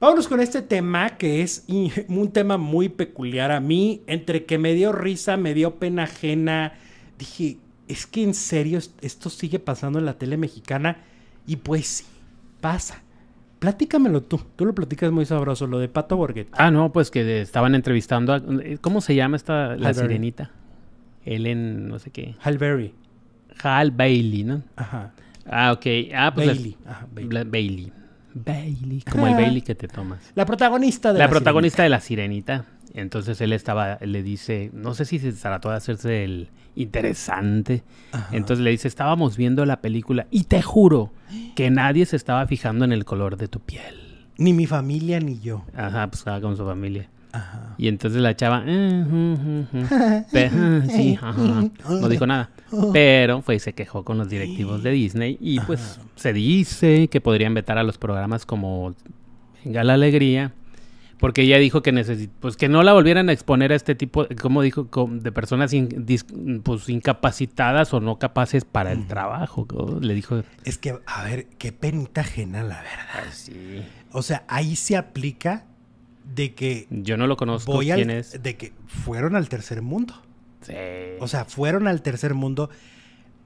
Vámonos con este tema que es un tema muy peculiar a mí, entre que me dio risa, me dio pena ajena, dije, es que en serio esto sigue pasando en la tele mexicana y pues sí, pasa. Platícamelo tú, tú lo platicas muy sabroso, lo de Pato Borghetti. Ah, no, pues que estaban entrevistando a... Eh, ¿Cómo se llama esta, la sirenita? Helen, no sé qué. Hal Hal Bailey, ¿no? Ajá. Ah, ok. Ah, pues... Bailey. Bailey. Bailey. Como el ah. Bailey que te tomas. La protagonista de la, protagonista sirenita. de la sirenita. Entonces él estaba, le dice, no sé si se trató de hacerse el interesante. Entonces le dice, estábamos viendo la película y te juro que nadie se estaba fijando en el color de tu piel. Ni mi familia ni yo. Ajá, pues estaba con su familia. Y entonces la chava, eh, ah, no dijo nada. Oh. Pero fue pues, y se quejó con los directivos de Disney y pues se dice que podrían vetar a los programas como Venga la Alegría. Porque ella dijo que pues que no la volvieran a exponer a este tipo, como dijo, de personas pues, incapacitadas o no capaces para el mm. trabajo. Le dijo. Es que, a ver, qué penita la verdad. O sea, ahí se aplica de que... Yo no lo conozco. Voy ¿Quién es? De que fueron al tercer mundo. Sí. O sea, fueron al tercer mundo.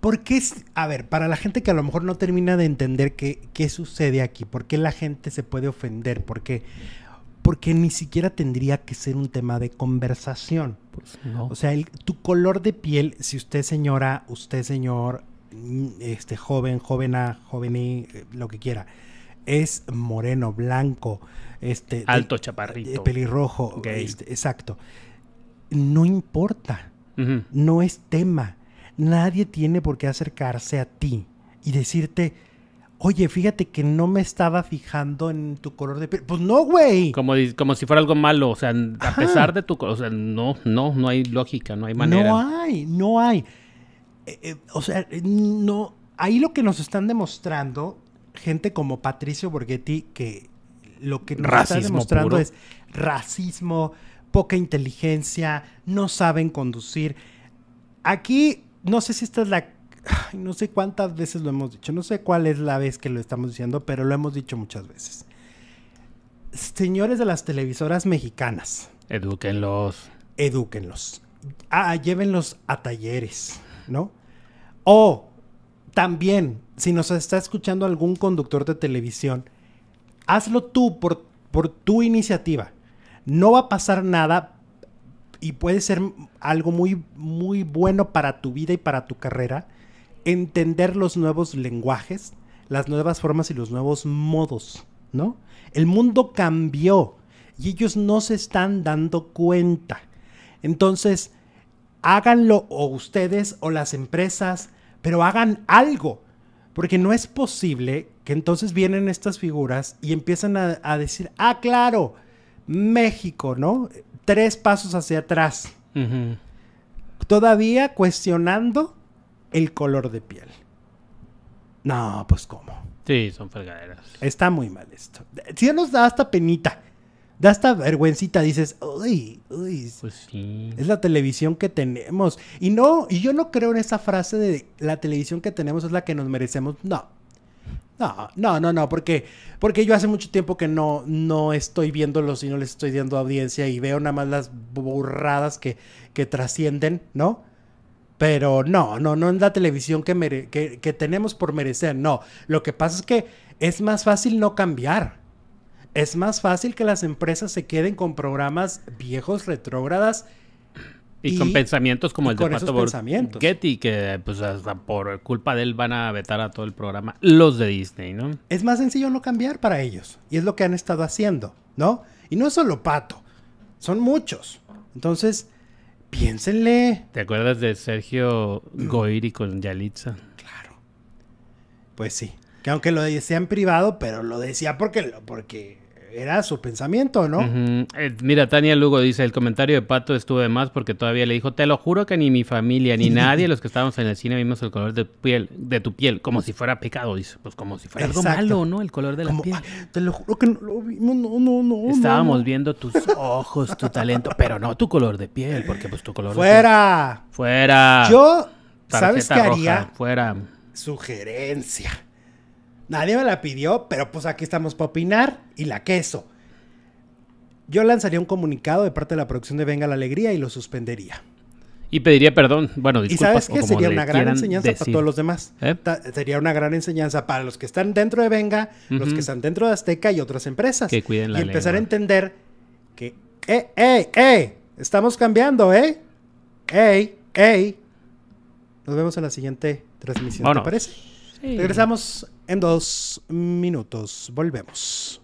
Porque es, a ver, para la gente que a lo mejor no termina de entender qué, qué sucede aquí, por qué la gente se puede ofender, por qué, porque ni siquiera tendría que ser un tema de conversación. Pues no. O sea, tu color de piel, si usted señora, usted señor, mm, este joven, jovena, joven, eh, lo que quiera, es moreno, blanco, este, alto chaparrito, pelirrojo, gay. Este, exacto. No importa, no es tema. Nadie tiene por qué acercarse a ti y decirte, oye, fíjate que no me estaba fijando en tu color de pelo. Pues no, güey. Como, como si fuera algo malo, o sea, a pesar de tu o sea, no, no, no hay lógica, no hay manera. No hay, no hay. Eh, eh, o sea, no, ahí lo que nos están demostrando gente como Patricio Borghetti que lo que nos está demostrando es racismo, poca inteligencia, no saben conducir. Aquí, no sé si esta es la... No sé cuántas veces lo hemos dicho, no sé cuál es la vez que lo estamos diciendo, pero lo hemos dicho muchas veces. Señores de las televisoras mexicanas. Edúquenlos. Edúquenlos. Ah, llévenlos a talleres, ¿no? O también, si nos está escuchando algún conductor de televisión, hazlo tú por, tu iniciativa. No va a pasar nada y puede ser algo muy, muy bueno para tu vida y para tu carrera. Entender los nuevos lenguajes, las nuevas formas y los nuevos modos, ¿no? El mundo cambió y ellos no se están dando cuenta. Entonces, háganlo o ustedes o las empresas pero hagan algo. Porque no es posible que entonces vienen estas figuras y empiezan a, decir, ah, claro, México, ¿no? Tres pasos hacia atrás. Todavía cuestionando el color de piel. No, pues cómo. Sí, son fregaderas. Está muy mal esto. ya nos da hasta penita da esta vergüencita, dices, uy, uy. Pues es la televisión que tenemos. Y no, y yo no creo en esa frase de la televisión que tenemos es la que nos merecemos. No. No, no, no, no, porque, porque yo hace mucho tiempo que no, no estoy viéndolos y no les estoy dando audiencia y veo nada más las burradas que, que trascienden, ¿no? Pero no, no, no es la televisión que tenemos por merecer, no. Lo que pasa es que es más fácil no cambiar es más fácil que las empresas se queden con programas viejos, retrógradas. Y, con pensamientos como el de Pato Getty, que pues hasta por culpa de él van a vetar a todo el programa, los de Disney, ¿no? Es más sencillo no cambiar para ellos, y es lo que han estado haciendo, ¿no? Y no es solo Pato, son muchos. Entonces, piénsenle. ¿Te acuerdas de Sergio mm. Goiri con Yalitza? Claro. Pues sí. Que aunque lo decía en privado, pero lo decía porque, porque era su pensamiento, ¿no? Eh, mira, Tania Lugo dice, el comentario de Pato estuvo de más porque todavía le dijo, te lo juro que ni mi familia, ni nadie, los que estábamos en el cine, vimos el color de, piel, de tu piel, como si fuera pecado, dice, pues como si fuera algo malo, ¿no? El color de la piel. Te lo juro que no lo vimos, no, no, no. Estábamos viendo tus ojos, tu talento, pero no tu color de piel, porque pues tu color... Fuera. Fuera. Yo, ¿sabes qué haría? Fuera. Sugerencia Nadie me la pidió, pero pues aquí estamos para opinar y la queso. Yo lanzaría un comunicado de parte de la producción de Venga la Alegría y lo suspendería. Y pediría perdón. Bueno, disculpas. ¿Y sabes qué? Sería una gran enseñanza para todos los demás. ¿Eh? Sería una gran enseñanza para los que están dentro de Venga, los que están dentro de Azteca y otras empresas. Que cuiden la Y empezar a entender que, eh, ¡eh, eh, Estamos cambiando, ¿eh? ¡Ey, ey! Nos vemos en la siguiente transmisión, ¿No ¿te parece? Regresamos en dos minutos. Volvemos.